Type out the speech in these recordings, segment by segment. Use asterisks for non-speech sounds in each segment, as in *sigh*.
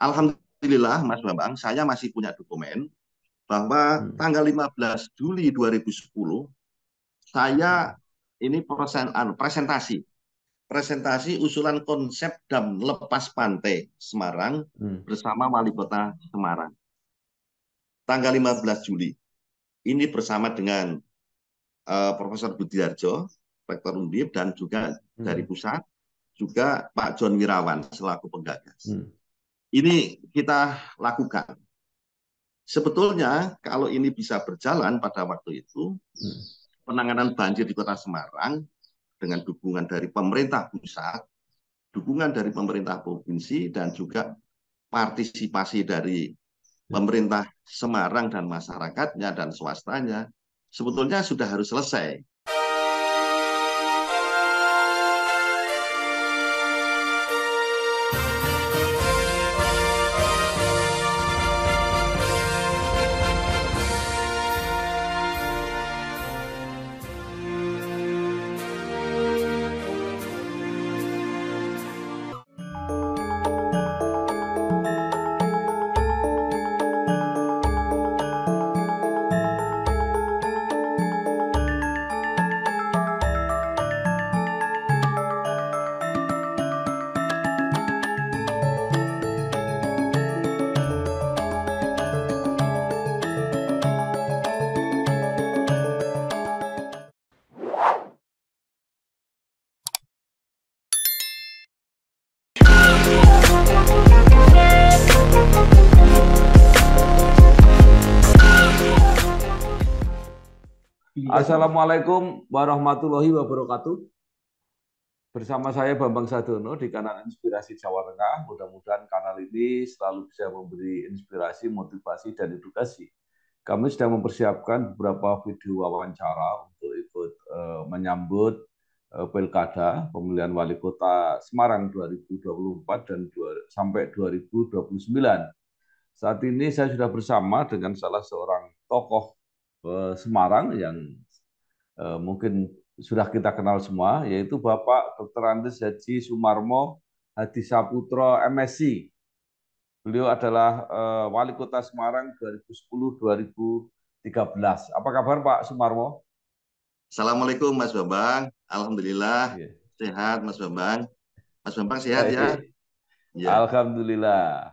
Alhamdulillah Mas hmm. Bambang, saya masih punya dokumen bahwa hmm. tanggal tanggal 15 Juli 2010 saya hmm. ini persen, anu, presentasi presentasi usulan konsep dam lepas pantai Semarang bersama wali kota Semarang. Tanggal 15 Juli. Ini bersama dengan uh, Profesor Budi Harjo, Rektor Undip dan juga hmm. dari pusat juga Pak John Wirawan selaku penggagas. Hmm ini kita lakukan. Sebetulnya kalau ini bisa berjalan pada waktu itu, hmm. penanganan banjir di Kota Semarang dengan dukungan dari pemerintah pusat, dukungan dari pemerintah provinsi, dan juga partisipasi dari pemerintah Semarang dan masyarakatnya dan swastanya, sebetulnya sudah harus selesai. Assalamualaikum warahmatullahi wabarakatuh. Bersama saya Bambang Sadono di kanal Inspirasi Jawa Tengah. Mudah-mudahan kanal ini selalu bisa memberi inspirasi, motivasi, dan edukasi. Kami sedang mempersiapkan beberapa video wawancara untuk ikut uh, menyambut uh, pilkada pemilihan wali kota Semarang 2024 dan dua sampai 2029. Saat ini saya sudah bersama dengan salah seorang tokoh eh, Semarang yang Eh, mungkin sudah kita kenal semua, yaitu Bapak Dr. Andes Haji Sumarmo Hadi Saputro MSc. Beliau adalah eh, Wali Kota Semarang 2010-2013. Apa kabar Pak Sumarmo? Assalamualaikum Mas Bambang. Alhamdulillah ya. sehat Mas Bambang. Mas Bambang sehat ya? ya. Alhamdulillah.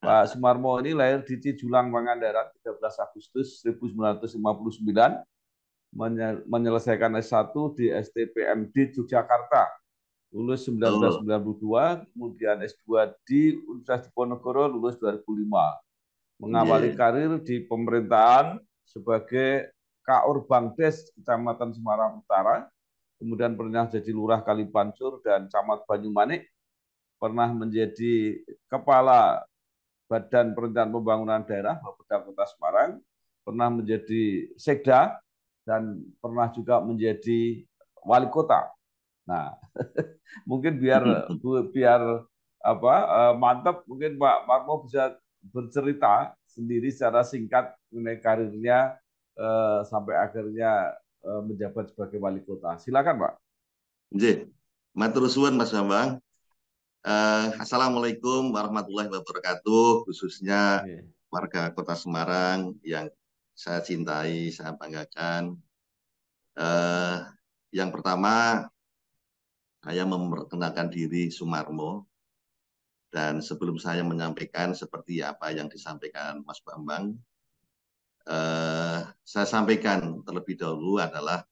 Nah. Pak Sumarmo ini lahir di Cijulang, Pangandaran 13 Agustus 1959 menyelesaikan S1 di STPMD Yogyakarta. Lulus 1992, kemudian S2 di Universitas Diponegoro lulus 2005. Mengawali yeah. karir di pemerintahan sebagai Kaur Bangdes Kecamatan Semarang Utara, kemudian pernah jadi lurah Kalipancur dan Camat Banyumanik, pernah menjadi kepala Badan Perencanaan Pembangunan Daerah Bapak Kota Semarang, pernah menjadi sekda dan pernah juga menjadi wali kota. Nah, *laughs* mungkin biar *laughs* biar apa eh, mantap mungkin Pak Marmo bisa bercerita sendiri secara singkat mengenai karirnya eh, sampai akhirnya eh, menjabat sebagai wali kota. Silakan Pak. J. Matur suwun Mas Bambang. Uh, Assalamualaikum warahmatullahi wabarakatuh, khususnya warga Kota Semarang yang saya cintai, saya banggakan. Eh, yang pertama, saya memperkenalkan diri Sumarmo. Dan sebelum saya menyampaikan seperti apa yang disampaikan Mas Bambang, eh, saya sampaikan terlebih dahulu adalah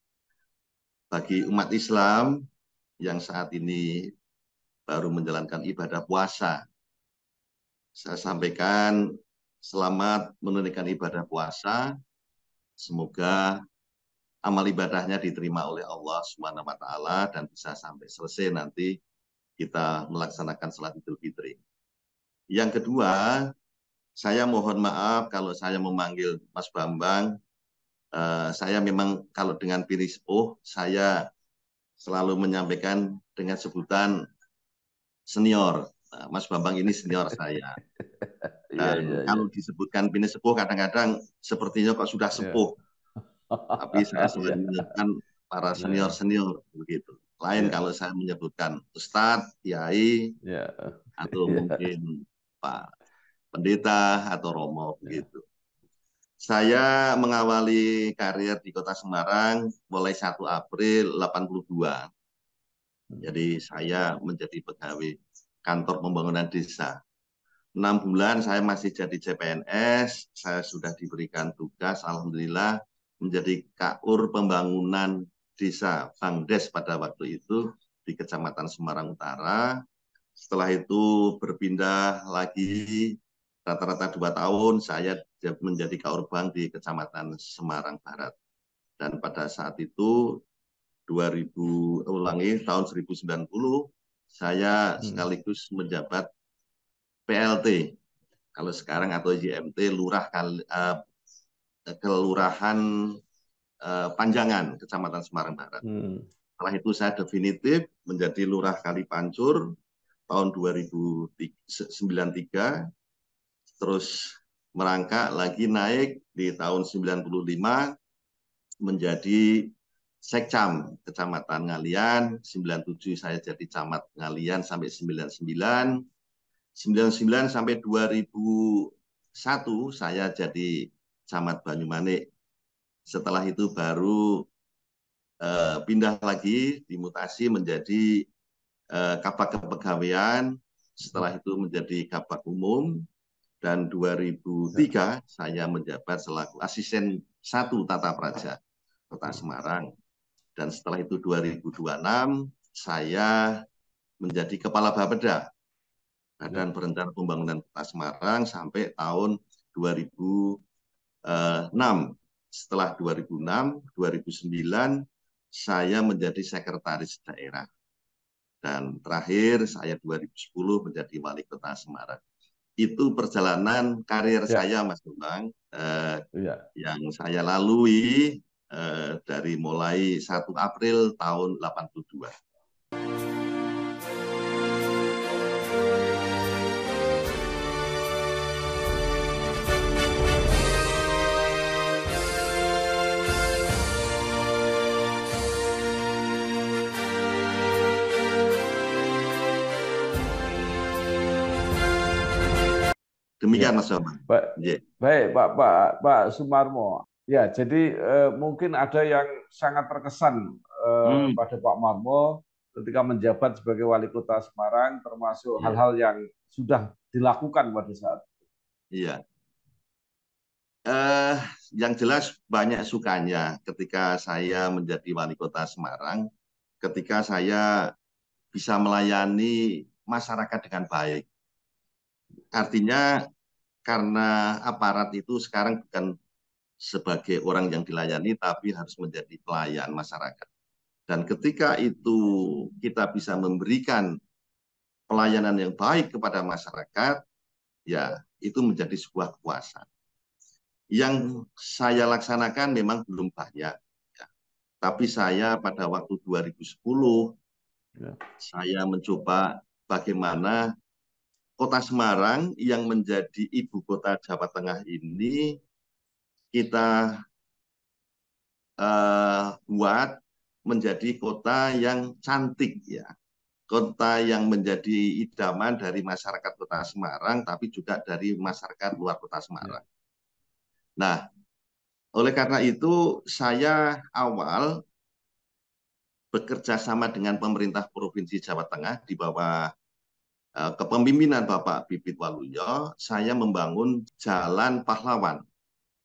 bagi umat Islam yang saat ini baru menjalankan ibadah puasa. Saya sampaikan Selamat menunaikan ibadah puasa. Semoga amal ibadahnya diterima oleh Allah Subhanahu wa taala dan bisa sampai selesai nanti kita melaksanakan salat Idul Fitri. Yang kedua, saya mohon maaf kalau saya memanggil Mas Bambang. Eh, saya memang kalau dengan pilih sepuh, oh, saya selalu menyampaikan dengan sebutan senior. Eh, Mas Bambang ini senior *laughs* saya. Iya, Dan yeah, yeah, kalau disebutkan bini sepuh, kadang-kadang sepertinya kok sudah sepuh. Iya. Tapi saya sudah *laughs* iya. menyebutkan para senior-senior begitu. Lain kalau saya menyebutkan Ustadz, Kiai, atau mungkin Pak Pendeta atau Romo begitu. Saya mengawali karir di Kota Semarang mulai 1 April 82. Hmm. Jadi saya menjadi pegawai kantor pembangunan desa. Enam bulan saya masih jadi CPNS, saya sudah diberikan tugas, alhamdulillah menjadi kaur pembangunan desa Bangdes pada waktu itu di Kecamatan Semarang Utara. Setelah itu berpindah lagi rata-rata dua tahun saya menjadi kaur bank di Kecamatan Semarang Barat. Dan pada saat itu 2000 ulangi tahun 1990 saya hmm. sekaligus menjabat PLT kalau sekarang atau JMT lurah eh, kelurahan eh, Panjangan Kecamatan Semarang Barat. Hmm. Setelah itu saya definitif menjadi lurah Kali Pancur tahun 2093 terus merangkak lagi naik di tahun 95 menjadi Sekcam Kecamatan Ngalian, 97 saya jadi camat Ngalian sampai 99, 99 sampai 2001 saya jadi camat Banyumanik. Setelah itu baru eh, pindah lagi dimutasi menjadi eh, kapak kepegawaian, setelah itu menjadi kapak umum dan 2003 ya. saya menjabat selaku asisten satu tata praja Kota Semarang dan setelah itu 2026 saya menjadi kepala Bapeda Badan hmm. Perencanaan Pembangunan Kota Semarang sampai tahun 2006. Eh, setelah 2006, 2009 saya menjadi sekretaris daerah. Dan terakhir saya 2010 menjadi wali kota Semarang. Itu perjalanan karir ya. saya Mas Bambang eh, ya. yang saya lalui Eh, dari mulai 1 April tahun 82. Demikian ya. Mas Oman. Ba ya. Baik Pak Pak Pak Sumarmo. Ya, jadi eh, mungkin ada yang sangat terkesan eh, hmm. pada Pak Marmo ketika menjabat sebagai wali kota Semarang, termasuk iya. hal-hal ya. yang sudah dilakukan pada saat itu. Iya. Eh, yang jelas banyak sukanya ketika saya menjadi wali kota Semarang, ketika saya bisa melayani masyarakat dengan baik. Artinya karena aparat itu sekarang bukan sebagai orang yang dilayani, tapi harus menjadi pelayan masyarakat. Dan ketika itu kita bisa memberikan pelayanan yang baik kepada masyarakat, ya itu menjadi sebuah kuasa. Yang saya laksanakan memang belum banyak. Ya. Tapi saya pada waktu 2010, ya. saya mencoba bagaimana kota Semarang yang menjadi ibu kota Jawa Tengah ini kita uh, buat menjadi kota yang cantik ya kota yang menjadi idaman dari masyarakat kota Semarang, tapi juga dari masyarakat luar kota Semarang. Ya. Nah, oleh karena itu saya awal bekerja sama dengan pemerintah Provinsi Jawa Tengah di bawah eh, kepemimpinan Bapak Bibit Waluyo, saya membangun Jalan Pahlawan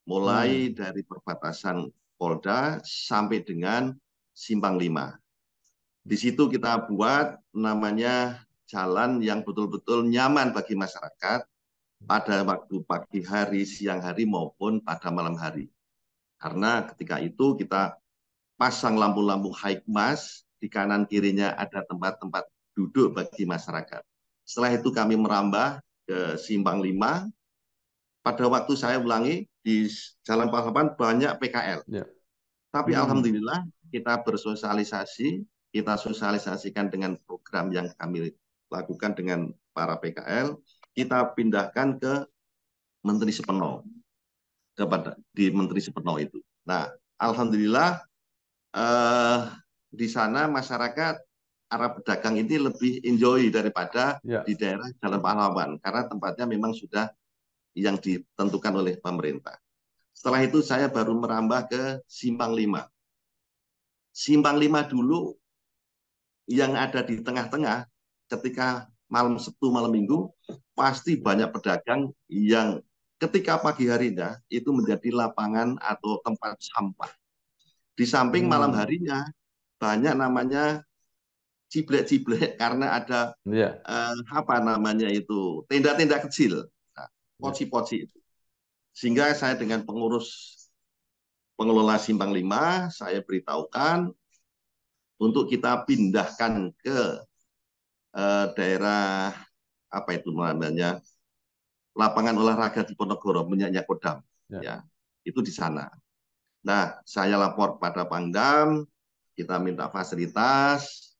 mulai hmm. dari perbatasan Polda sampai dengan Simpang Lima, Di situ kita buat namanya jalan yang betul-betul nyaman bagi masyarakat pada waktu pagi hari, siang hari maupun pada malam hari. Karena ketika itu kita pasang lampu-lampu high mass di kanan kirinya ada tempat-tempat duduk bagi masyarakat. Setelah itu kami merambah ke Simpang Lima Pada waktu saya ulangi, di Jalan Pahlawan banyak PKL. Ya. Tapi hmm. alhamdulillah kita bersosialisasi, kita sosialisasikan dengan program yang kami lakukan dengan para PKL, kita pindahkan ke Menteri Sepeno kepada di Menteri Sepeno itu. Nah, alhamdulillah eh, di sana masyarakat Arab pedagang ini lebih enjoy daripada ya. di daerah Jalan Pahlawan karena tempatnya memang sudah yang ditentukan oleh pemerintah. Setelah itu saya baru merambah ke simpang lima. Simpang lima dulu yang ada di tengah-tengah ketika malam Sabtu malam Minggu pasti banyak pedagang yang ketika pagi harinya itu menjadi lapangan atau tempat sampah. Di samping hmm. malam harinya banyak namanya ciblek-ciblek *laughs* karena ada yeah. Iya. uh, apa namanya itu tenda-tenda kecil Ya. Poci-poci itu. Sehingga saya dengan pengurus pengelola Simpang Lima saya beritahukan untuk kita pindahkan ke eh, daerah apa itu namanya lapangan olahraga di Ponegoro minyaknya Kodam ya. ya itu di sana. Nah saya lapor pada Pangdam kita minta fasilitas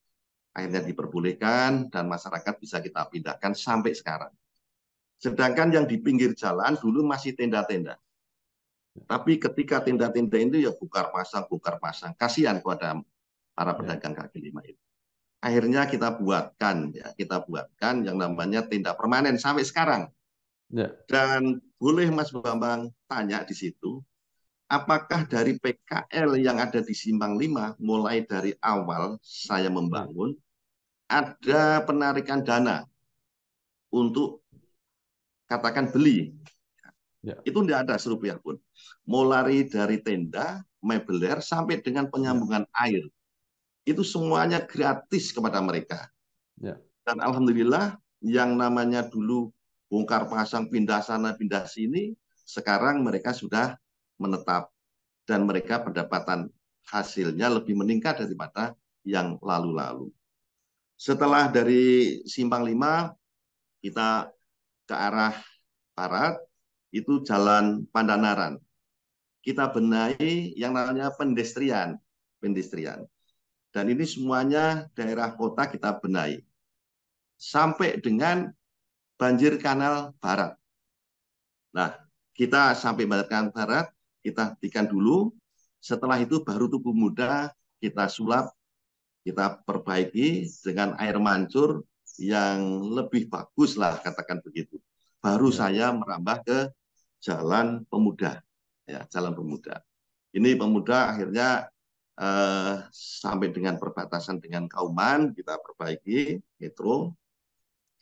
akhirnya diperbolehkan dan masyarakat bisa kita pindahkan sampai sekarang. Sedangkan yang di pinggir jalan dulu masih tenda-tenda. Tapi ketika tenda-tenda itu ya bukar pasang, bukar pasang. Kasihan kepada para ya. pedagang kaki lima itu. Akhirnya kita buatkan, ya kita buatkan yang namanya tenda permanen sampai sekarang. Ya. Dan boleh Mas Bambang tanya di situ, apakah dari PKL yang ada di Simpang 5, mulai dari awal saya membangun, ada penarikan dana untuk katakan beli. Ya. Itu tidak ada serupiah pun. lari dari tenda, mebeler, sampai dengan penyambungan ya. air. Itu semuanya gratis kepada mereka. Ya. Dan Alhamdulillah yang namanya dulu bongkar pasang, pindah sana, pindah sini, sekarang mereka sudah menetap. Dan mereka pendapatan hasilnya lebih meningkat daripada yang lalu-lalu. Setelah dari Simpang 5, kita ke arah barat itu jalan Pandanaran. Kita benahi yang namanya pendestrian, pendestrian. Dan ini semuanya daerah kota kita benahi. Sampai dengan banjir kanal barat. Nah, kita sampai banjir kanal barat, kita hentikan dulu. Setelah itu baru tubuh Muda kita sulap, kita perbaiki dengan air mancur yang lebih bagus lah katakan begitu. Baru ya. saya merambah ke Jalan Pemuda, ya Jalan Pemuda. Ini Pemuda akhirnya eh, sampai dengan perbatasan dengan Kauman kita perbaiki metro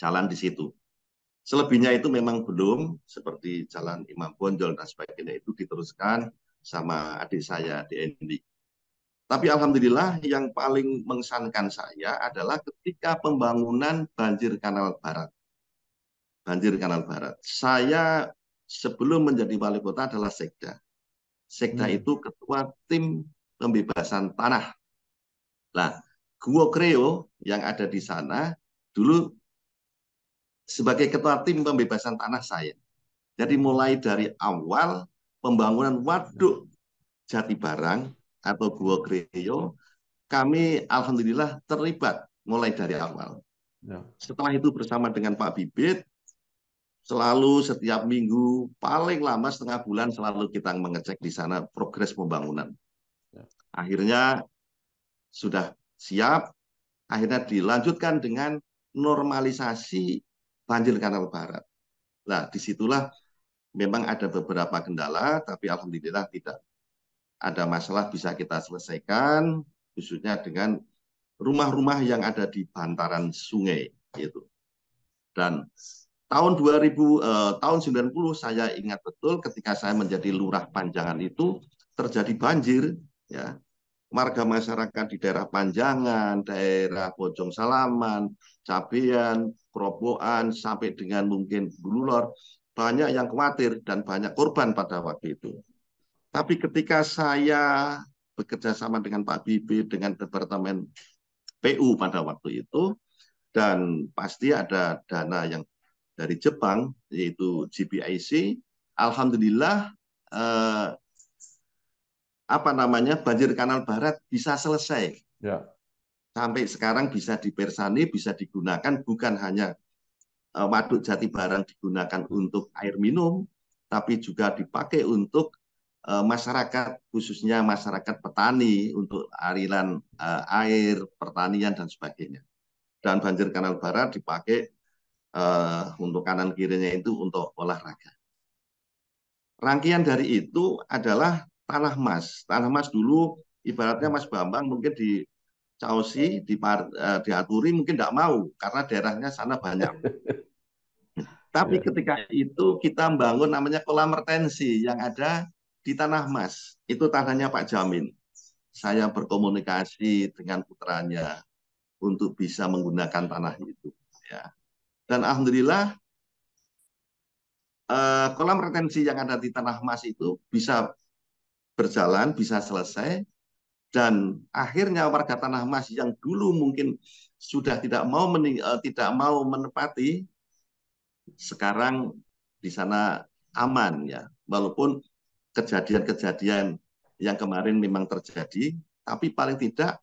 jalan di situ. Selebihnya itu memang belum seperti Jalan Imam Bonjol dan sebagainya itu diteruskan sama adik saya di Endi. Tapi alhamdulillah yang paling mengesankan saya adalah ketika pembangunan banjir kanal barat. Banjir kanal barat. Saya sebelum menjadi wali kota adalah sekda. Sekda hmm. itu ketua tim pembebasan tanah. Nah, Guo Kreo yang ada di sana dulu sebagai ketua tim pembebasan tanah saya. Jadi mulai dari awal pembangunan waduk Jati Barang atau Gua Kreyo, kami alhamdulillah terlibat mulai dari awal. Ya. Setelah itu bersama dengan Pak Bibit, selalu setiap minggu paling lama setengah bulan selalu kita mengecek di sana progres pembangunan. Ya. Akhirnya sudah siap, akhirnya dilanjutkan dengan normalisasi banjir kanal barat. Nah, disitulah memang ada beberapa kendala, tapi alhamdulillah tidak ada masalah bisa kita selesaikan khususnya dengan rumah-rumah yang ada di bantaran sungai itu. Dan tahun 2000 eh, tahun 90 saya ingat betul ketika saya menjadi lurah Panjangan itu terjadi banjir ya. Warga masyarakat di daerah Panjangan, daerah Bojong Salaman, Cabean, Kroboan sampai dengan mungkin Bululor banyak yang khawatir dan banyak korban pada waktu itu. Tapi ketika saya bekerja sama dengan Pak Bibi, dengan Departemen PU pada waktu itu, dan pasti ada dana yang dari Jepang, yaitu GPIC, Alhamdulillah eh, apa namanya banjir kanal barat bisa selesai. Ya. Sampai sekarang bisa dipersani, bisa digunakan bukan hanya eh, waduk jati barang digunakan untuk air minum, tapi juga dipakai untuk Eh, masyarakat khususnya masyarakat petani untuk aliran uh, air, pertanian dan sebagainya. Dan banjir kanal barat dipakai uh, untuk kanan kirinya itu untuk olahraga. Rangkaian dari itu adalah tanah mas. Tanah mas dulu ibaratnya Mas Bambang mungkin di caosi di uh, diaturi mungkin tidak mau karena daerahnya sana banyak. *laughs* Tapi ya. ketika itu kita membangun namanya kolam retensi yang ada di Tanah Mas, itu tanahnya Pak Jamin. Saya berkomunikasi dengan putranya untuk bisa menggunakan tanah itu. Ya. Dan alhamdulillah eh, kolam retensi yang ada di Tanah Mas itu bisa berjalan, bisa selesai, dan akhirnya warga Tanah Mas yang dulu mungkin sudah tidak mau mening, eh, tidak mau menepati, sekarang di sana aman ya, walaupun kejadian-kejadian yang kemarin memang terjadi, tapi paling tidak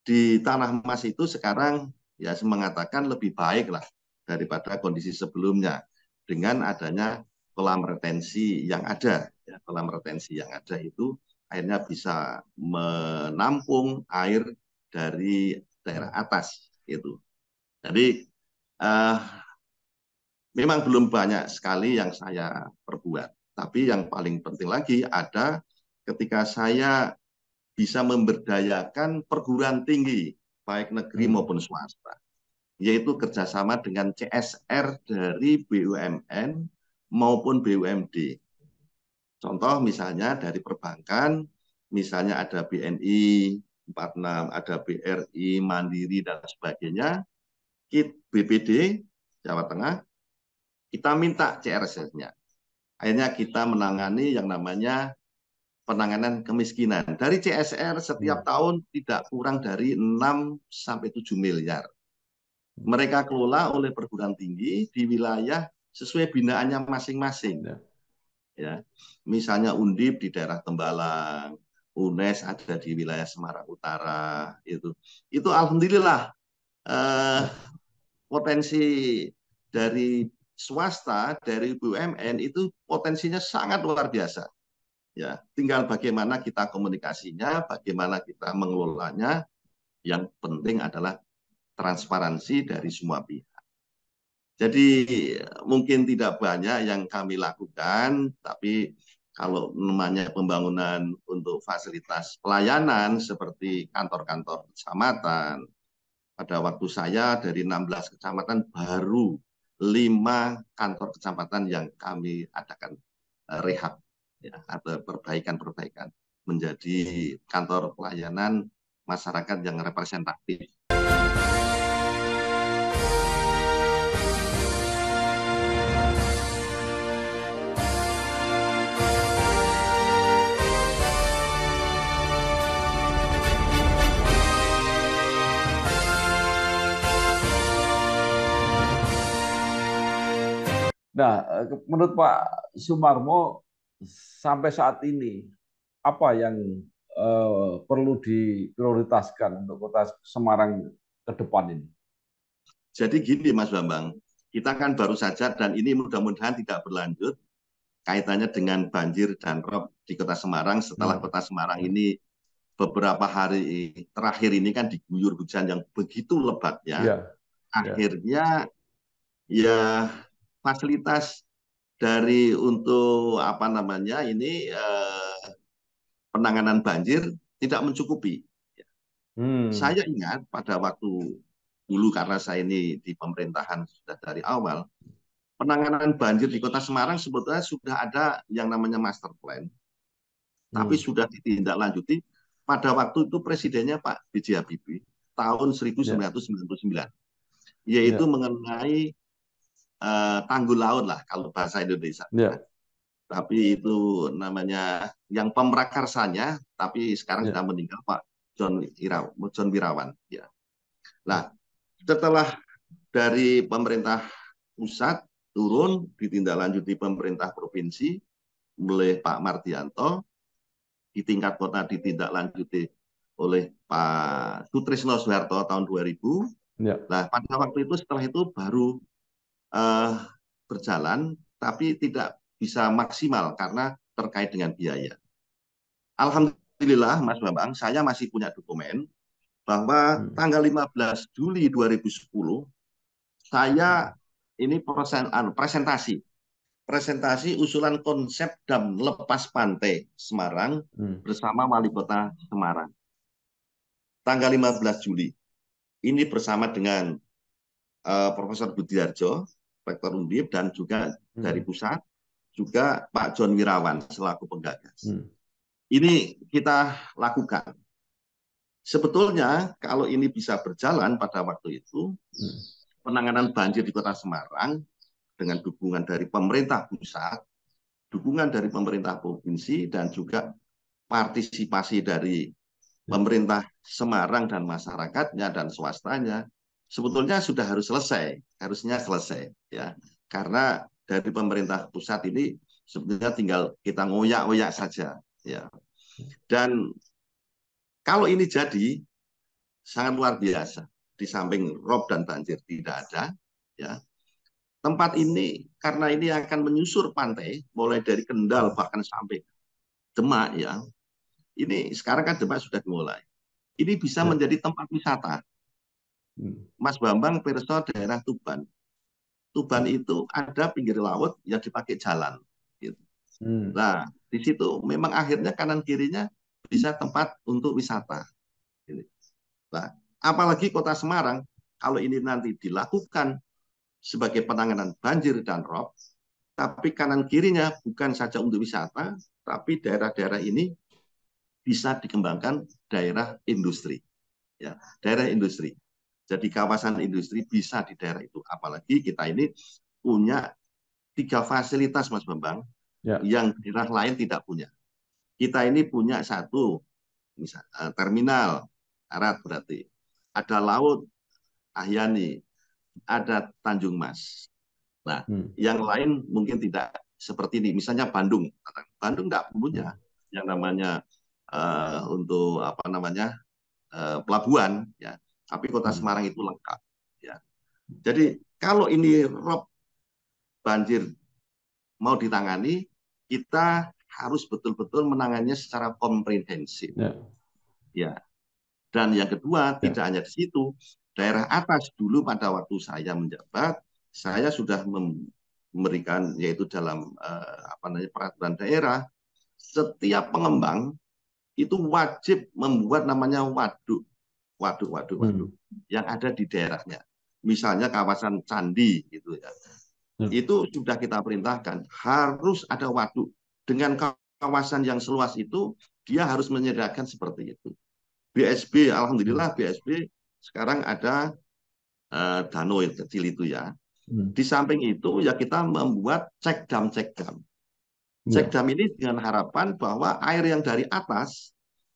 di tanah emas itu sekarang ya mengatakan lebih baik lah daripada kondisi sebelumnya dengan adanya kolam retensi yang ada. Ya, kolam retensi yang ada itu akhirnya bisa menampung air dari daerah atas itu. Jadi uh, memang belum banyak sekali yang saya perbuat. Tapi yang paling penting lagi ada ketika saya bisa memberdayakan perguruan tinggi, baik negeri hmm. maupun swasta, yaitu kerjasama dengan CSR dari BUMN maupun BUMD. Contoh misalnya dari perbankan, misalnya ada BNI 46, ada BRI, Mandiri, dan sebagainya, BPD, Jawa Tengah, kita minta crs nya akhirnya kita menangani yang namanya penanganan kemiskinan. Dari CSR setiap hmm. tahun tidak kurang dari 6 sampai 7 miliar. Hmm. Mereka kelola oleh perguruan tinggi di wilayah sesuai binaannya masing-masing. Ya. ya. Misalnya Undip di daerah Tembalang, UNES ada di wilayah Semarang Utara itu. Itu alhamdulillah eh, potensi dari swasta dari BUMN itu potensinya sangat luar biasa. Ya, tinggal bagaimana kita komunikasinya, bagaimana kita mengelolanya. Yang penting adalah transparansi dari semua pihak. Jadi mungkin tidak banyak yang kami lakukan, tapi kalau namanya pembangunan untuk fasilitas pelayanan seperti kantor-kantor kecamatan, pada waktu saya dari 16 kecamatan baru lima kantor kecamatan yang kami adakan eh, rehab ya, ada perbaikan-perbaikan menjadi kantor pelayanan masyarakat yang representatif Nah, eh, menurut Pak Sumarmo sampai saat ini apa yang uh, perlu diprioritaskan untuk kota Semarang ke depan ini? Jadi gini Mas Bambang, kita kan baru saja dan ini mudah-mudahan tidak berlanjut kaitannya dengan banjir dan rob di kota Semarang setelah hmm. kota Semarang ini beberapa hari terakhir ini kan diguyur hujan yang begitu lebatnya. ya, Akhirnya ya, ya fasilitas dari untuk apa namanya ini eh, penanganan banjir tidak mencukupi. Hmm. Saya ingat pada waktu dulu karena saya ini di pemerintahan sudah dari awal penanganan banjir di Kota Semarang sebetulnya sudah ada yang namanya master plan, hmm. tapi sudah ditindaklanjuti pada waktu itu presidennya Pak B.J. Habibie tahun 1999, ya. yeah. yaitu yeah. mengenai uh, tanggul laut lah kalau bahasa Indonesia. Yeah. Tapi itu namanya yang pemrakarsanya, tapi sekarang yeah. sudah meninggal Pak John Iraw, John Wirawan. Ya. Nah, setelah dari pemerintah pusat turun ditindaklanjuti pemerintah provinsi oleh Pak Martianto di tingkat kota ditindaklanjuti oleh Pak Sutrisno Soeharto tahun 2000. Ya. Nah, pada waktu itu setelah itu baru uh, berjalan, tapi tidak bisa maksimal karena terkait dengan biaya. Alhamdulillah, Mas Bambang, saya masih punya dokumen bahwa hmm. tanggal 15 Juli 2010 saya ini anu, presentasi presentasi usulan konsep dam lepas pantai Semarang hmm. bersama wali kota Semarang. Tanggal 15 Juli. Ini bersama dengan uh, Profesor Budi Harjo, Rektor Undip, dan juga hmm. dari pusat, juga Pak John Wirawan selaku penggagas. Hmm. Ini kita lakukan. Sebetulnya kalau ini bisa berjalan pada waktu itu, hmm. penanganan banjir di Kota Semarang dengan dukungan dari pemerintah pusat, dukungan dari pemerintah provinsi, dan juga partisipasi dari hmm. pemerintah Semarang dan masyarakatnya dan swastanya sebetulnya sudah harus selesai, harusnya selesai ya. Karena dari pemerintah pusat ini sebetulnya tinggal kita ngoyak-ngoyak saja ya. Dan kalau ini jadi sangat luar biasa. Di samping rob dan banjir tidak ada ya. Tempat ini karena ini akan menyusur pantai mulai dari Kendal bahkan sampai Demak ya. Ini sekarang kan Demak sudah mulai. Ini bisa ya. menjadi tempat wisata Hmm. Mas Bambang Perso daerah Tuban. Tuban ya. itu ada pinggir laut yang dipakai jalan. Gitu. Hmm. Nah, di situ memang akhirnya kanan kirinya bisa tempat untuk wisata. Gitu. Nah, apalagi kota Semarang kalau ini nanti dilakukan sebagai penanganan banjir dan rob, tapi kanan kirinya bukan saja untuk wisata, tapi daerah-daerah ini bisa dikembangkan daerah industri. Ya, daerah industri. Jadi kawasan industri bisa di daerah itu. Apalagi kita ini punya tiga fasilitas, Mas Bambang, ya. yang daerah lain tidak punya. Kita ini punya satu, misalnya eh, terminal Arat berarti, ada laut Ahyani, ada Tanjung Mas. Nah, hmm. yang lain mungkin tidak seperti ini. Misalnya Bandung, Bandung tidak punya yang namanya uh, untuk apa namanya uh, pelabuhan ya tapi kota hmm. Semarang itu lengkap. Ya. Jadi kalau ini rob banjir mau ditangani, kita harus betul-betul menangannya secara komprehensif. Ya. ya. Dan yang kedua, ya. tidak hanya di situ, daerah atas dulu pada waktu saya menjabat, saya sudah memberikan yaitu dalam eh, apa namanya peraturan daerah, setiap pengembang itu wajib membuat namanya waduk waduk-waduk-waduk hmm. yang ada di daerahnya. Misalnya kawasan Candi gitu ya. Hmm. Itu sudah kita perintahkan harus ada waduk dengan kawasan yang seluas itu dia harus menyediakan seperti itu. BSB alhamdulillah BSB hmm. sekarang ada uh, danau yang kecil itu ya. Hmm. Di samping itu ya kita membuat cek dam ya. cek dam. Cek dam ini dengan harapan bahwa air yang dari atas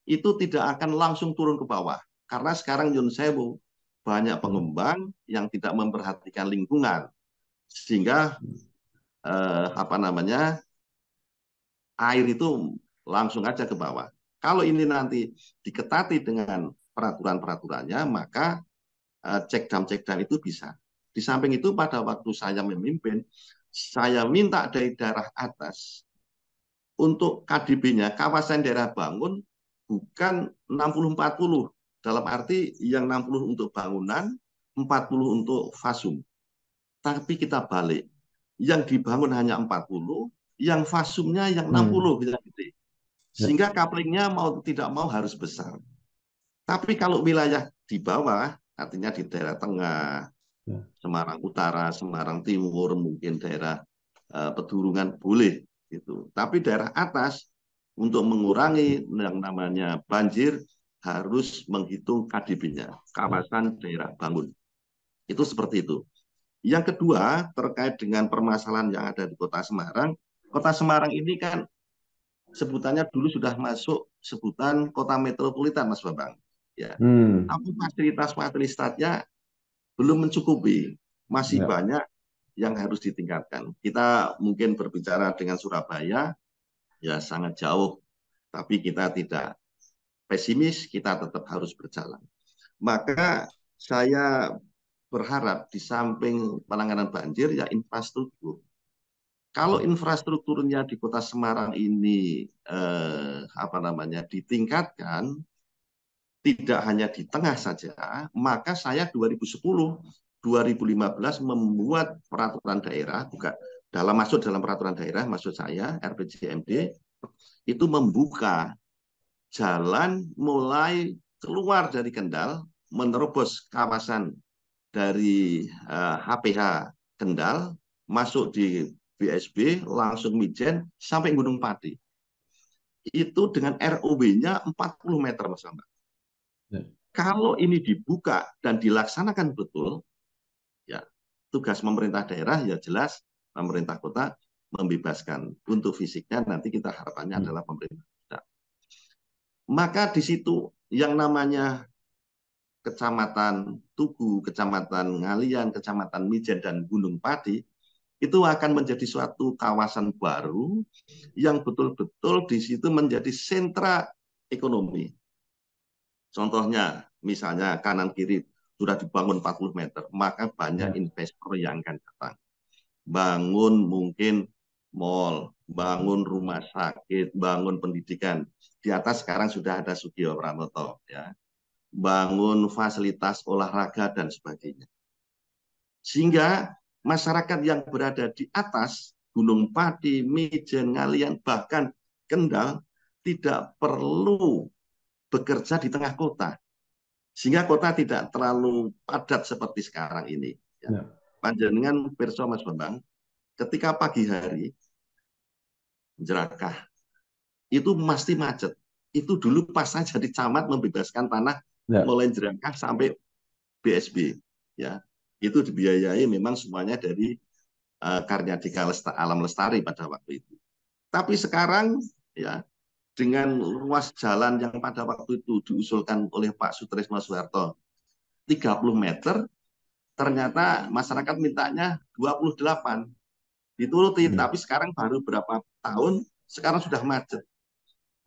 itu tidak akan langsung turun ke bawah. Karena sekarang Sewu banyak pengembang yang tidak memperhatikan lingkungan. Sehingga eh, apa namanya? air itu langsung aja ke bawah. Kalau ini nanti diketati dengan peraturan-peraturannya, maka eh, cek dam-cek dam itu bisa. Di samping itu pada waktu saya memimpin, saya minta dari daerah atas untuk KDB-nya, kawasan daerah bangun, bukan 60-40, dalam arti yang 60 untuk bangunan, 40 untuk fasum. Tapi kita balik. Yang dibangun hanya 40, yang fasumnya yang 60 hmm. Gitu. Sehingga kaplingnya mau tidak mau harus besar. Tapi kalau wilayah di bawah, artinya di daerah tengah, ya. Semarang Utara, Semarang Timur, mungkin daerah uh, Pedurungan boleh gitu. Tapi daerah atas untuk mengurangi yang namanya banjir harus menghitung KDB-nya, kawasan daerah bangun. Itu seperti itu. Yang kedua, terkait dengan permasalahan yang ada di Kota Semarang, Kota Semarang ini kan sebutannya dulu sudah masuk sebutan kota metropolitan, Mas Bambang. Ya. Hmm. Tapi fasilitas-fasilitasnya belum mencukupi, masih ya. banyak yang harus ditingkatkan. Kita mungkin berbicara dengan Surabaya, ya sangat jauh, tapi kita tidak pesimis, kita tetap harus berjalan. Maka saya berharap di samping penanganan banjir ya infrastruktur. Kalau infrastrukturnya di Kota Semarang ini eh, apa namanya ditingkatkan tidak hanya di tengah saja, maka saya 2010 2015 membuat peraturan daerah bukan dalam masuk dalam peraturan daerah maksud saya RPJMD itu membuka jalan mulai keluar dari Kendal menerobos kawasan dari uh, eh, HPH Kendal masuk di BSB langsung Mijen sampai Gunung Pati itu dengan ROW-nya 40 meter mas Ya. Kalau ini dibuka dan dilaksanakan betul, ya tugas pemerintah daerah ya jelas pemerintah kota membebaskan untuk fisiknya nanti kita harapannya hmm. adalah pemerintah maka di situ yang namanya Kecamatan Tugu, Kecamatan Ngalian, Kecamatan Mijen, dan Gunung Padi itu akan menjadi suatu kawasan baru yang betul-betul di situ menjadi sentra ekonomi. Contohnya, misalnya kanan kiri sudah dibangun 40 meter, maka banyak ya. investor yang akan datang. Bangun mungkin mall, bangun rumah sakit, bangun pendidikan di atas sekarang sudah ada Sugio Pranoto ya bangun fasilitas olahraga dan sebagainya sehingga masyarakat yang berada di atas Gunung Pati, Mijen, Ngalian, bahkan Kendal tidak perlu bekerja di tengah kota. Sehingga kota tidak terlalu padat seperti sekarang ini. Ya. dengan ya. Panjenengan Perso Mas Bambang, ketika pagi hari, jerakah itu mesti macet. Itu dulu pas saya jadi camat membebaskan tanah ya. mulai Jerangkah sampai BSB. Ya, itu dibiayai memang semuanya dari uh, karya di Lesta, alam lestari pada waktu itu. Tapi sekarang ya dengan ruas jalan yang pada waktu itu diusulkan oleh Pak Sutrisno Soeharto 30 meter ternyata masyarakat mintanya 28 dituruti Ya. tapi sekarang baru berapa tahun sekarang sudah macet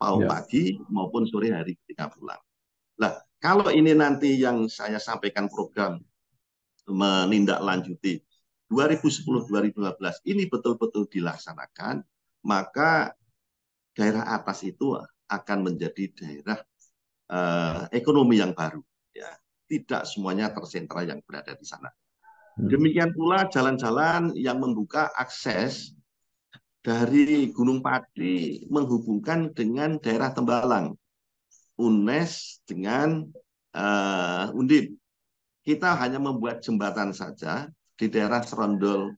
mau ya. pagi maupun sore hari ketika pulang. Nah, kalau ini nanti yang saya sampaikan program menindaklanjuti 2010-2012 ini betul-betul dilaksanakan, maka daerah atas itu akan menjadi daerah eh, ekonomi yang baru. Ya, tidak semuanya tersentra yang berada di sana. Hmm. Demikian pula jalan-jalan yang membuka akses dari Gunung Pati menghubungkan dengan daerah Tembalang. UNES dengan uh, Undip. Kita hanya membuat jembatan saja di daerah Serondol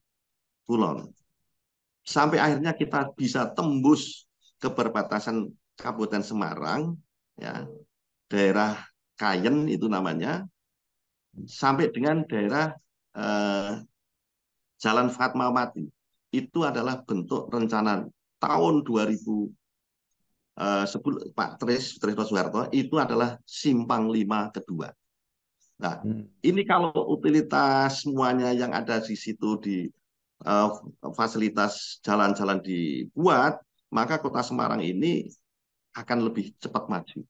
Kulon. Sampai akhirnya kita bisa tembus ke perbatasan Kabupaten Semarang, ya, daerah Kayen itu namanya, sampai dengan daerah eh, Jalan Fatmawati itu adalah bentuk rencana tahun 2000 eh, sebut Pak Tris Tris Soeharto itu adalah simpang lima kedua. Nah, hmm. ini kalau utilitas semuanya yang ada di situ di uh, fasilitas jalan-jalan dibuat, maka kota Semarang ini akan lebih cepat maju.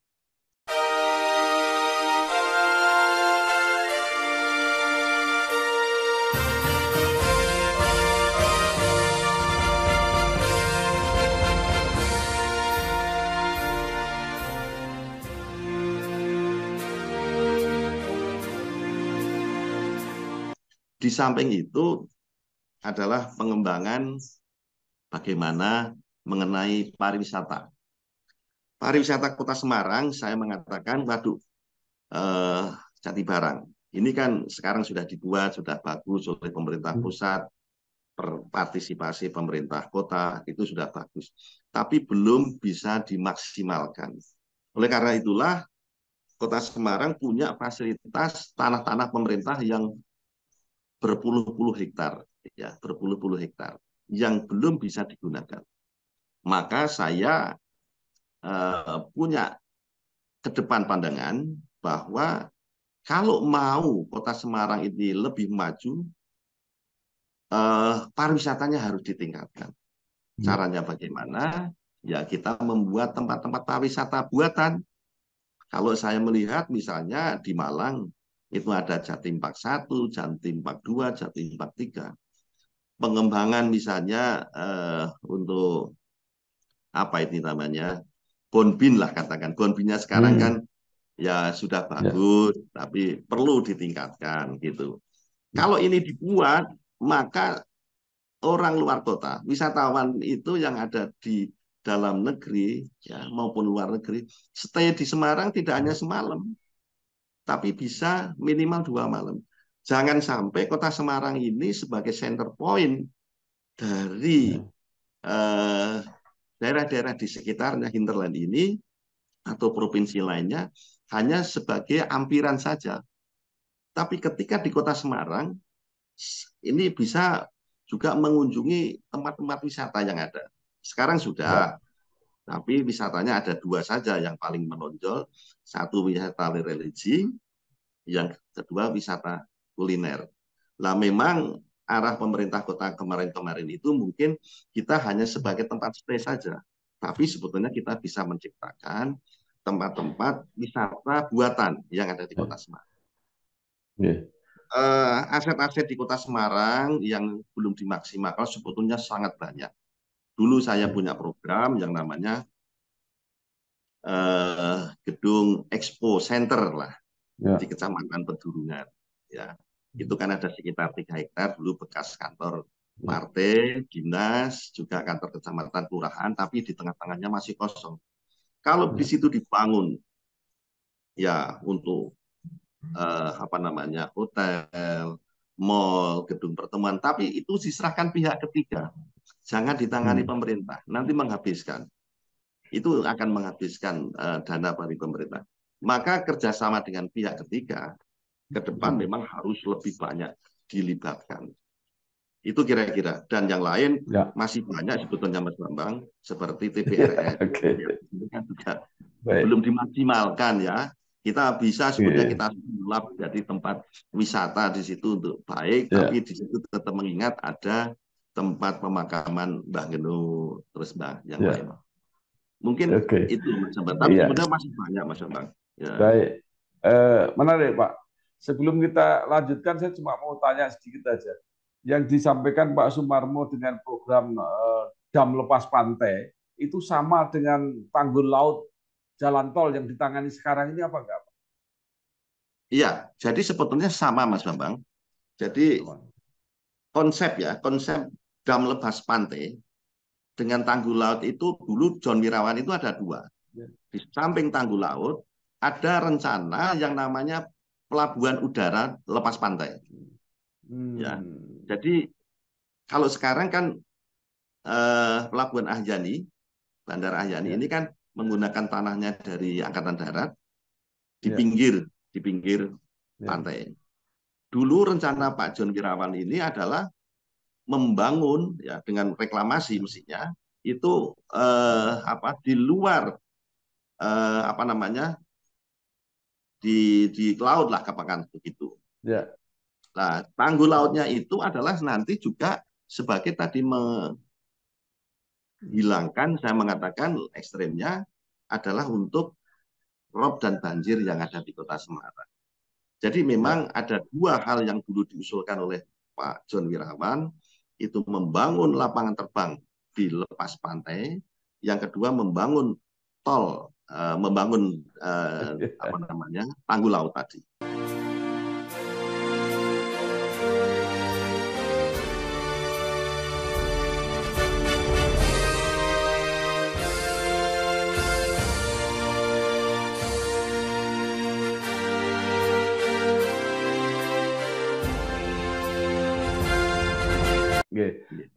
Di samping itu adalah pengembangan bagaimana mengenai pariwisata. Pariwisata Kota Semarang, saya mengatakan, waduh, eh, jati barang. Ini kan sekarang sudah dibuat, sudah bagus oleh pemerintah hmm. pusat, partisipasi pemerintah kota, itu sudah bagus. Tapi belum bisa dimaksimalkan. Oleh karena itulah, Kota Semarang punya fasilitas tanah-tanah pemerintah yang berpuluh-puluh hektar, ya berpuluh-puluh hektar yang belum bisa digunakan. Maka saya eh, punya ke depan pandangan bahwa kalau mau kota Semarang ini lebih maju, eh, pariwisatanya harus ditingkatkan. Hmm. Caranya bagaimana? Ya kita membuat tempat-tempat pariwisata buatan. Kalau saya melihat misalnya di Malang itu ada Jatim Pak 1, Jatim Pak 2, Jatim Pak 3. Pengembangan misalnya eh, untuk apa ini namanya? Bonbin lah katakan. Bonbinnya sekarang hmm. kan ya sudah ya. bagus, ya. tapi perlu ditingkatkan gitu. Kalau ini dibuat, maka orang luar kota, wisatawan itu yang ada di dalam negeri ya maupun luar negeri, stay di Semarang tidak hanya semalam, tapi bisa minimal dua malam. Jangan sampai kota Semarang ini sebagai center point dari iya. eh, daerah-daerah uh, di sekitarnya hinterland ini atau provinsi lainnya hanya sebagai ampiran saja. Tapi ketika di kota Semarang ini bisa juga mengunjungi tempat-tempat wisata yang ada. Sekarang sudah tapi wisatanya ada dua saja yang paling menonjol. Satu wisata religi, yang kedua wisata kuliner. Nah memang arah pemerintah kota kemarin-kemarin itu mungkin kita hanya sebagai tempat stay saja. Tapi sebetulnya kita bisa menciptakan tempat-tempat wisata buatan yang ada di ya. kota Semarang. Yeah. Ya. Uh, di kota Semarang yang belum dimaksimalkan sebetulnya sangat banyak dulu saya punya program yang namanya eh, gedung Expo Center lah ya. di Kecamatan Pedurungan. Ya, itu kan ada sekitar tiga hektar dulu bekas kantor ya. partai, dinas, juga kantor kecamatan kelurahan, tapi di tengah-tengahnya masih kosong. Kalau di ya. situ dibangun, ya untuk eh, apa namanya hotel, mall, gedung pertemuan, tapi itu diserahkan pihak ketiga. Jangan ditangani hmm. pemerintah, nanti menghabiskan. Itu akan menghabiskan uh, dana dari pemerintah. Maka kerjasama dengan pihak ketiga ke depan hmm. memang harus lebih banyak dilibatkan. Itu kira-kira. Dan yang lain ya. masih banyak sebetulnya Mas Bambang seperti *laughs* ya, TPRN. okay. Kan belum dimaksimalkan ya. Kita bisa iya, sebetulnya iya. kita sulap jadi tempat wisata di situ untuk baik, yeah. tapi di situ tetap mengingat ada tempat pemakaman Mbah Genu terus bang, yang ya. lain. Mungkin okay. itu Mas Bang. Tapi ya. sebenarnya masih banyak Mas Bang. Ya. Baik. Eh, menarik Pak. Sebelum kita lanjutkan saya cuma mau tanya sedikit aja. Yang disampaikan Pak Sumarmo dengan program eh, dam lepas pantai itu sama dengan tanggul laut jalan tol yang ditangani sekarang ini apa enggak? Iya, jadi sebetulnya sama Mas Bambang. Jadi konsep ya, konsep dam lepas pantai dengan tanggul laut itu dulu John Wirawan itu ada dua. Ya. Di samping tanggul laut ada rencana yang namanya pelabuhan udara lepas pantai. Hmm. Ya, jadi kalau sekarang kan eh, pelabuhan Ahyani, bandara Ahyani ya. ini kan menggunakan tanahnya dari Angkatan Darat di ya. pinggir, di pinggir ya. pantai. Dulu rencana Pak John Wirawan ini adalah membangun ya dengan reklamasi mestinya itu eh, apa di luar eh, apa namanya di di laut lah kapan begitu. Ya. Nah tanggul lautnya itu adalah nanti juga sebagai tadi menghilangkan saya mengatakan ekstremnya adalah untuk rob dan banjir yang ada di kota Semarang. Jadi memang ya. ada dua hal yang dulu diusulkan oleh Pak John Wirawan itu membangun lapangan terbang di lepas pantai, yang kedua membangun tol, eh, membangun eh, *laughs* apa namanya tanggul laut tadi.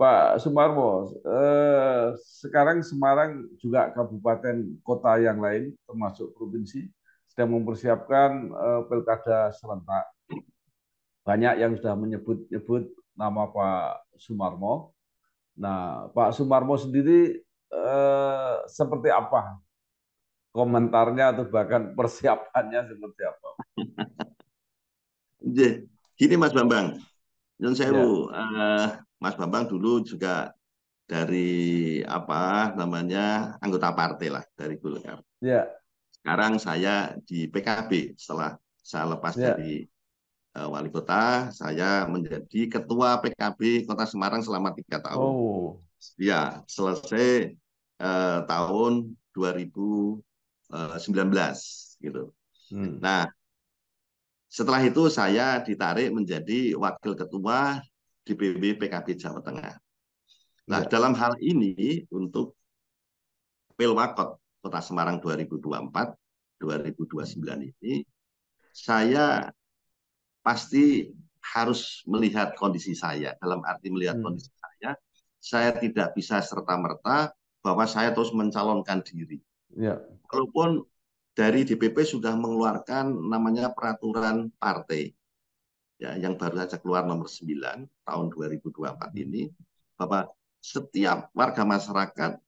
Pak Sumarmo, eh, sekarang Semarang juga kabupaten kota yang lain, termasuk provinsi, sedang mempersiapkan eh, pilkada serentak. Banyak yang sudah menyebut-nyebut nama Pak Sumarmo. Nah, Pak Sumarmo sendiri eh, seperti apa komentarnya atau bahkan *laughs* persiapannya seperti apa? Gini Mas Bambang, dan saya ya. uh, Mas Bambang dulu juga dari apa namanya anggota partai lah dari Golkar. Ya. Sekarang saya di PKB setelah saya lepas ya. dari uh, wali kota, saya menjadi ketua PKB Kota Semarang selama tiga tahun. Oh. Ya, selesai uh, tahun 2019 eh, gitu. Hmm. Nah, setelah itu saya ditarik menjadi wakil ketua DPW PKB Jawa Tengah. Nah, ya. dalam hal ini untuk Pilwakot Kota Semarang 2024 2029 ini saya pasti harus melihat kondisi saya dalam arti melihat hmm. kondisi saya saya tidak bisa serta merta bahwa saya terus mencalonkan diri ya. walaupun dari DPP sudah mengeluarkan namanya peraturan partai ya yang baru saja keluar nomor 9 tahun 2024 ini bahwa setiap warga masyarakat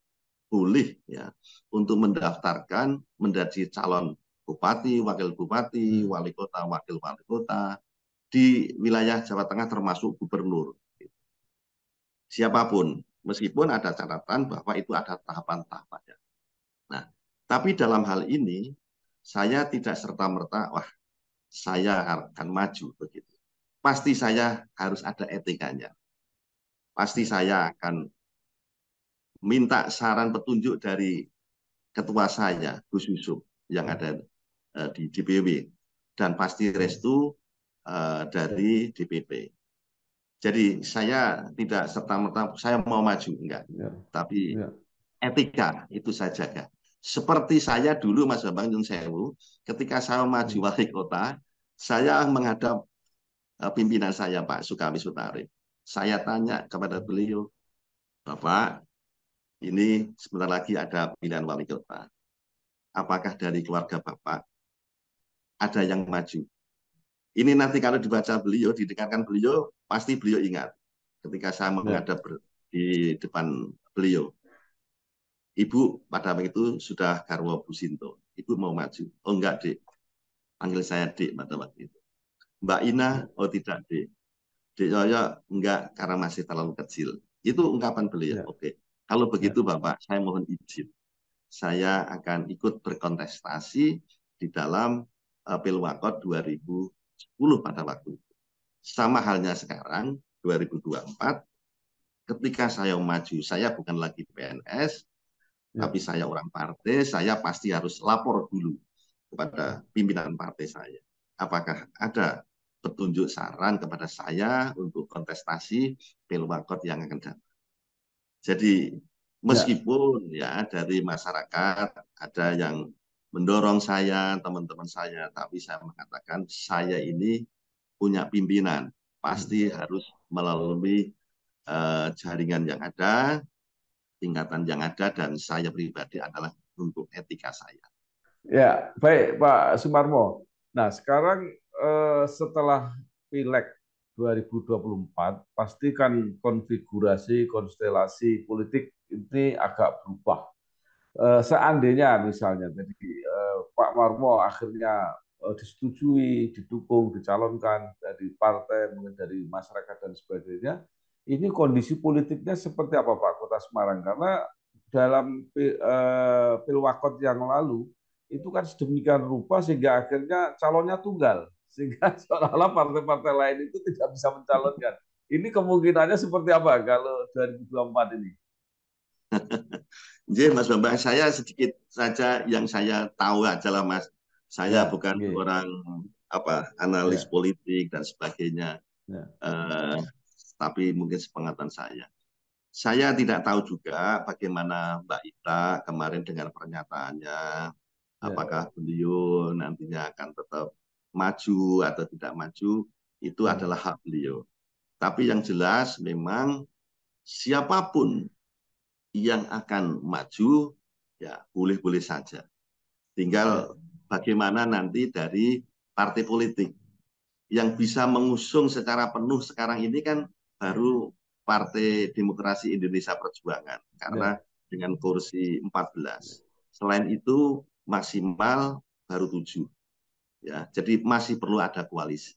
boleh ya untuk mendaftarkan menjadi calon bupati, wakil bupati, hmm. wali kota, wakil wali kota di wilayah Jawa Tengah termasuk gubernur. Siapapun, meskipun ada catatan bahwa itu ada tahapan-tahapannya. Nah, tapi dalam hal ini saya tidak serta merta wah saya akan maju begitu pasti saya harus ada etikanya. Pasti saya akan minta saran petunjuk dari ketua saya, Gus Yusuf, yang ada eh, di DPW. Dan pasti restu eh, dari DPP. Jadi saya tidak serta-merta saya mau maju, enggak. Ya. Tapi ya. etika itu saya jaga. Seperti saya dulu Mas Bambang Jung Sewu, ketika saya maju hmm. wali kota, saya menghadap Eh, pimpinan saya Pak Sukami Sutari. Saya tanya kepada beliau, Bapak, ini sebentar lagi ada pilihan wali kota. Apakah dari keluarga Bapak ada yang maju? Ini nanti kalau dibaca beliau, didengarkan beliau, pasti beliau ingat ketika saya ya. menghadap di depan beliau. Ibu pada waktu itu sudah Karwo Businto. Ibu mau maju. Oh enggak, Dek. Panggil saya Dek pada waktu itu. Mbak Ina, oh tidak dek. Dek Yoyo, enggak karena masih terlalu kecil. Itu ungkapan beliau. Ya. Oke, kalau begitu ya. Bapak, saya mohon izin. Saya akan ikut berkontestasi di dalam uh, Pilwakot 2010 pada waktu itu. Sama halnya sekarang, 2024, ketika saya maju, saya bukan lagi PNS, ya. tapi saya orang partai, saya pasti harus lapor dulu kepada pimpinan partai saya. Apakah ada petunjuk saran kepada saya untuk kontestasi pilwakot yang akan datang. Jadi ya. meskipun ya. ya dari masyarakat ada yang mendorong saya, teman-teman saya, tapi saya mengatakan saya ini punya pimpinan, pasti hmm. harus melalui uh, jaringan yang ada, tingkatan yang ada, dan saya pribadi adalah untuk etika saya. Ya, baik Pak Sumarmo. Nah, sekarang Eh, setelah Pileg 2024 pastikan konfigurasi konstelasi politik ini agak berubah. Eh, seandainya misalnya jadi eh, Pak Marmo akhirnya disetujui, didukung, dicalonkan dari partai, mungkin dari masyarakat dan sebagainya, ini kondisi politiknya seperti apa Pak Kota Semarang? Karena dalam pilwakot yang lalu itu kan sedemikian rupa sehingga akhirnya calonnya tunggal sehingga *laughs* seolah-olah partai-partai lain itu tidak bisa mencalonkan. Ini kemungkinannya seperti apa kalau 2024 ini? Jadi Mas Bambang, saya sedikit saja yang saya tahu aja lah Mas. Saya ya, bukan okay. orang apa analis ya. politik dan sebagainya. Ya. Uh, tapi mungkin sepengetahuan saya. Saya tidak tahu juga bagaimana Mbak Ita kemarin dengan pernyataannya, ya. apakah beliau nantinya akan tetap maju atau tidak maju itu hmm. adalah hak beliau. Tapi yang jelas memang siapapun yang akan maju ya boleh-boleh saja. Tinggal ya. bagaimana nanti dari partai politik yang bisa mengusung secara penuh sekarang ini kan baru ya. Partai Demokrasi Indonesia Perjuangan karena ya. dengan kursi 14. Selain itu maksimal baru 7 ya jadi masih perlu ada koalisi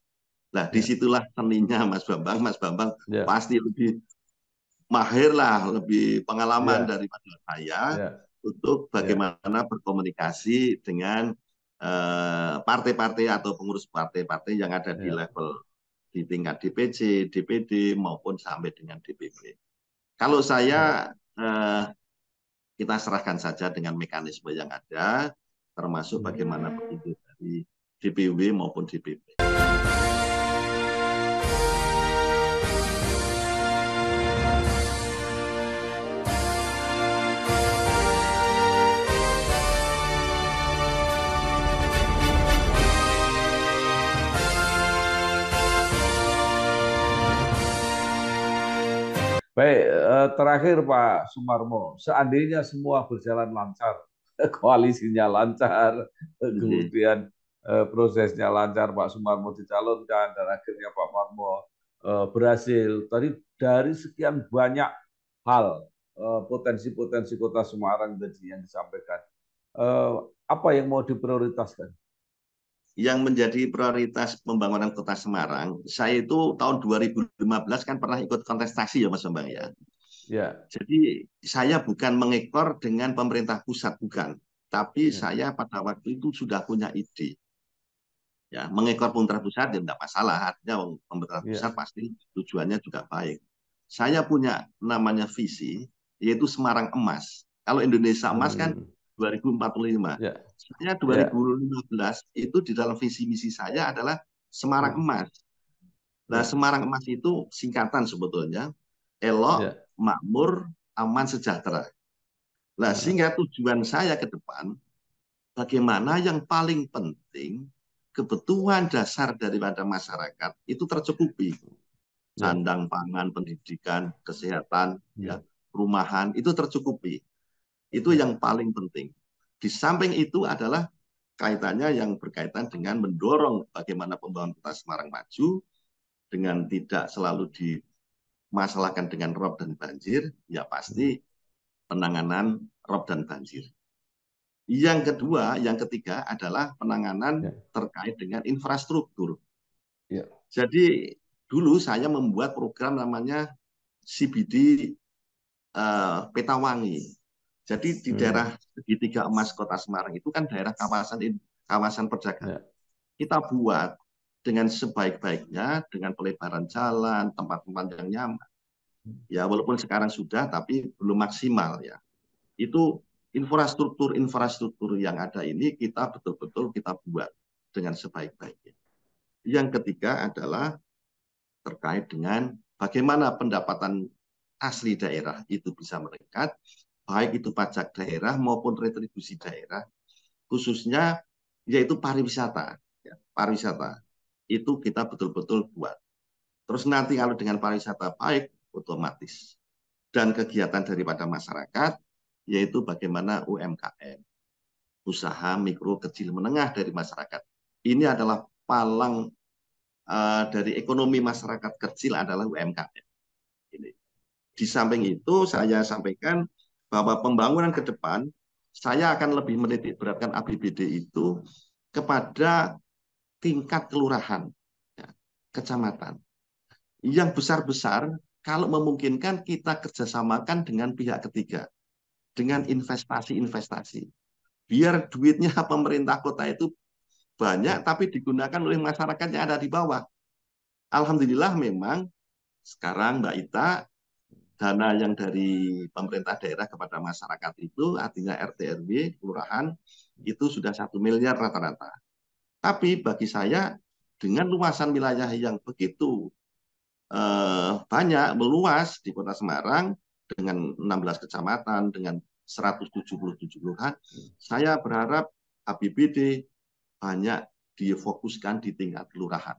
nah disitulah seninya Mas Bambang Mas Bambang ya. pasti lebih mahir lah lebih pengalaman ya. daripada saya ya. untuk ya. bagaimana ya. berkomunikasi dengan eh, partai-partai eh, atau pengurus partai-partai yang ada ya. di level di tingkat DPC, DPD maupun sampai dengan DPP. Kalau saya ya. eh, kita serahkan saja dengan mekanisme yang ada, termasuk bagaimana hmm. petunjuk dari DPW maupun DPP. Baik, eh, terakhir Pak Sumarmo, seandainya semua berjalan lancar, *laughs* koalisinya lancar, hmm. kemudian Eh, prosesnya lancar Pak Sumarmo dicalonkan dan akhirnya Pak Marmo eh, berhasil. Tadi dari sekian banyak hal eh, potensi-potensi kota Semarang tadi yang disampaikan, apa yang mau diprioritaskan? Yang menjadi prioritas pembangunan kota Semarang, saya itu tahun 2015 kan pernah ikut kontestasi ya Mas Sembang ya. Ya. Jadi saya bukan mengekor dengan pemerintah pusat bukan, tapi ya. saya pada waktu itu sudah punya ide ya mengekor pemerintah pusat ya tidak masalah artinya pemerintah iya. pusat yeah. pasti tujuannya juga baik saya punya namanya visi yaitu Semarang emas kalau Indonesia emas kan hmm. kan 2045 yeah. saya 2015 ya. yeah. itu di dalam visi misi saya adalah Semarang hmm. emas nah yeah. Semarang emas itu singkatan sebetulnya elok yeah. makmur aman sejahtera nah hmm. sehingga tujuan saya ke depan bagaimana yang paling penting kebutuhan dasar daripada masyarakat itu tercukupi. Sandang, ya. pangan, pendidikan, kesehatan, ya. ya, rumahan itu tercukupi. Itu ya. yang paling penting. Di samping itu adalah kaitannya yang berkaitan dengan mendorong bagaimana pembangunan kota Semarang maju dengan tidak selalu dimasalahkan dengan rob dan banjir, ya pasti hmm. penanganan rob dan banjir. Yang kedua, yang ketiga adalah penanganan ya. terkait dengan infrastruktur. Ya. Jadi dulu saya membuat program namanya CBD uh, eh, Peta Jadi di hmm. daerah segitiga emas Kota Semarang itu kan daerah kawasan kawasan perdagangan. Ya. Kita buat dengan sebaik-baiknya, dengan pelebaran jalan, tempat-tempat nyaman. Hmm. Ya walaupun sekarang sudah, tapi belum maksimal ya. Itu infrastruktur-infrastruktur yang ada ini kita betul-betul kita buat dengan sebaik-baiknya. Yang ketiga adalah terkait dengan bagaimana pendapatan asli daerah itu bisa meningkat, baik itu pajak daerah maupun retribusi daerah, khususnya yaitu pariwisata. Ya, pariwisata itu kita betul-betul buat. Terus nanti kalau dengan pariwisata baik, otomatis dan kegiatan daripada masyarakat yaitu bagaimana UMKM, usaha mikro kecil menengah dari masyarakat. Ini adalah palang uh, dari ekonomi masyarakat kecil adalah UMKM. Ini. Di samping itu saya sampaikan bahwa pembangunan ke depan saya akan lebih menitik beratkan APBD itu kepada tingkat kelurahan, ya, kecamatan. Yang besar-besar kalau memungkinkan kita kerjasamakan dengan pihak ketiga dengan investasi-investasi. Biar duitnya *laughs* pemerintah kota itu banyak tapi digunakan oleh masyarakat yang ada di bawah. Alhamdulillah memang sekarang Mbak Ita dana yang dari pemerintah daerah kepada masyarakat itu artinya RT RW kelurahan itu sudah satu miliar rata-rata. Tapi bagi saya dengan luasan wilayah yang begitu eh, banyak meluas di Kota Semarang dengan 16 kecamatan, dengan 177 kelurahan, hmm. saya berharap APBD banyak difokuskan di tingkat kelurahan.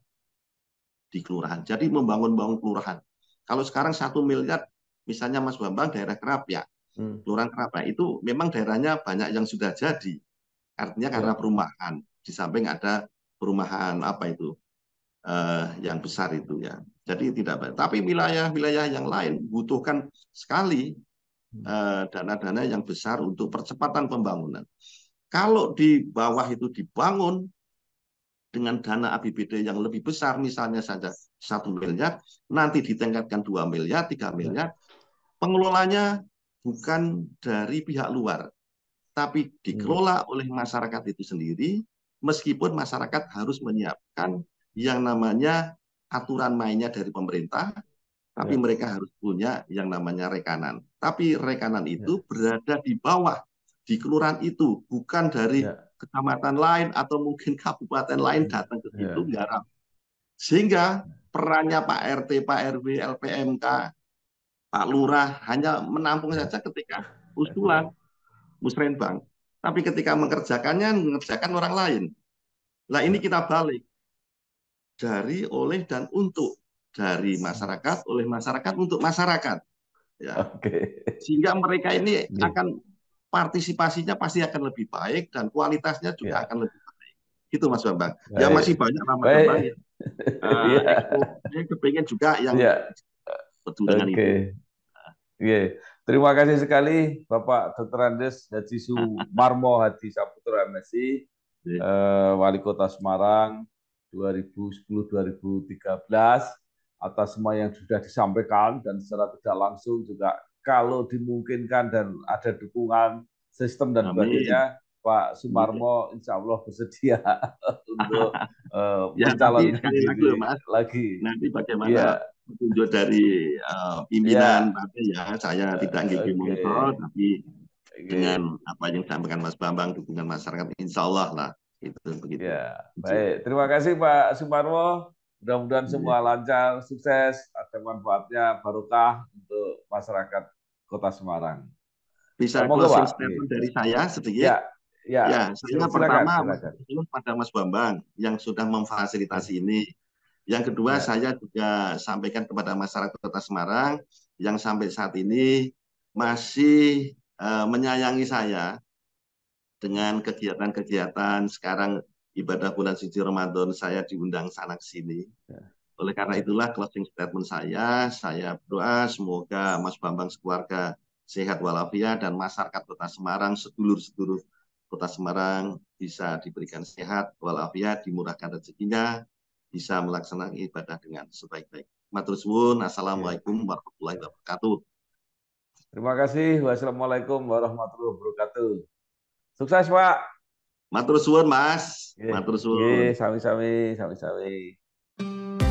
Di kelurahan. Jadi membangun-bangun kelurahan. Kalau sekarang satu miliar, misalnya Mas Bambang daerah kerap ya, hmm. kelurahan kerap ya, itu memang daerahnya banyak yang sudah jadi. Artinya karena ya. perumahan. Di samping ada perumahan apa itu Uh, yang besar itu ya. Jadi tidak baik. Tapi wilayah-wilayah yang lain butuhkan sekali hmm. eh, dana-dana yang besar untuk percepatan pembangunan. Kalau di bawah itu dibangun dengan dana APBD yang lebih besar, misalnya saja satu miliar, nanti ditingkatkan 2 miliar, 3 ya. miliar, pengelolanya bukan dari pihak luar, tapi dikelola hmm. oleh masyarakat itu sendiri, meskipun masyarakat harus menyiapkan yang namanya aturan mainnya dari pemerintah, tapi ya. mereka harus punya yang namanya rekanan. Tapi rekanan ya. itu ya. berada di bawah di kelurahan itu, bukan dari ya. kecamatan lain atau mungkin kabupaten lain ya. datang ke situ ya. Sehingga perannya Pak RT, Pak RW, LPMK, Pak Lurah hanya menampung ya. saja ketika usulan musrenbang. Tapi ketika mengerjakannya mengerjakan orang lain. Nah ini kita balik dari oleh dan untuk dari masyarakat oleh masyarakat untuk masyarakat ya okay. sehingga mereka ini iya. akan partisipasinya pasti akan lebih baik dan kualitasnya juga yeah. akan lebih baik gitu mas bambang ya, baik. ya masih banyak nama nama yang uh, yeah. saya kepengen juga yang yeah. betul dengan okay. itu Yeah. Terima kasih sekali Bapak Dr. Andes Haji Sumarmo Haji Saputra MSI, yeah. Iya. uh, Wali Kota Semarang, 2010-2013 atas semua yang sudah disampaikan dan secara tidak langsung juga kalau dimungkinkan dan ada dukungan sistem dan sebagainya Pak Sumarmo iya. insya Allah bersedia *laughs* untuk uh, *laughs* ya, mencalonkan nanti, diri ya, mas. lagi. Nanti bagaimana ya. petunjuk dari uh, pimpinan ya. ya, saya tidak ingin okay. monitor tapi dengan apa yang disampaikan Mas Bambang, dukungan masyarakat, insya Allah lah itu begitu. Ya, baik. Terima kasih Pak Sumarwo. Mudah-mudahan semua iya. lancar, sukses, ada manfaatnya, barokah untuk masyarakat Kota Semarang. Bisa Semoga, closing statement dari saya sedikit. Ya, ya. ya saya silakan, pertama silakan. pada Mas Bambang yang sudah memfasilitasi ya. ini. Yang kedua ya. saya juga sampaikan kepada masyarakat Kota Semarang yang sampai saat ini masih uh, menyayangi saya dengan kegiatan-kegiatan sekarang ibadah bulan suci Ramadan saya diundang sana ke sini. Ya. Oleh karena itulah closing statement saya, saya berdoa semoga Mas Bambang sekeluarga sehat walafiat dan masyarakat Kota Semarang sedulur-sedulur Kota Semarang bisa diberikan sehat walafiat, dimurahkan rezekinya, bisa melaksanakan ibadah dengan sebaik-baik. Matur suwun, Assalamualaikum warahmatullahi wabarakatuh. Terima kasih. Wassalamualaikum warahmatullahi wabarakatuh. Sukses, Pak. Matur suwun, Mas. Matur suwun. Nggih, sami-sami, sami-sami.